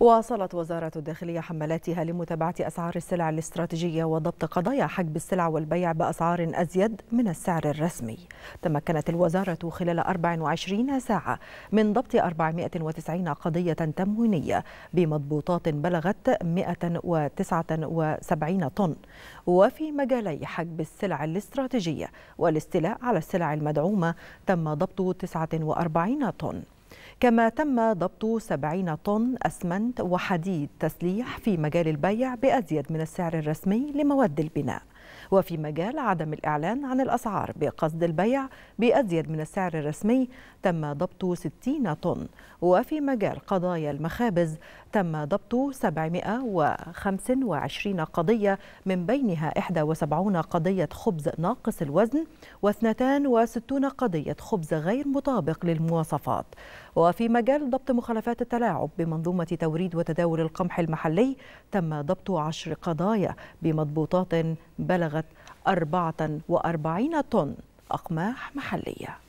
واصلت وزارة الداخلية حملاتها لمتابعة أسعار السلع الاستراتيجية وضبط قضايا حجب السلع والبيع بأسعار أزيد من السعر الرسمي تمكنت الوزارة خلال 24 ساعة من ضبط 490 قضية تموينية بمضبوطات بلغت 179 طن وفي مجالي حجب السلع الاستراتيجية والاستيلاء على السلع المدعومة تم ضبط 49 طن كما تم ضبط 70 طن أسمنت وحديد تسليح في مجال البيع بأزيد من السعر الرسمي لمواد البناء وفي مجال عدم الإعلان عن الأسعار بقصد البيع بأزيد من السعر الرسمي تم ضبط 60 طن وفي مجال قضايا المخابز تم ضبط 725 قضية من بينها 71 قضية خبز ناقص الوزن و62 قضية خبز غير مطابق للمواصفات وفي مجال ضبط مخالفات التلاعب بمنظومة توريد وتداول القمح المحلي تم ضبط 10 قضايا بمضبوطات بلغت بلغت 44 طن أقماح محلية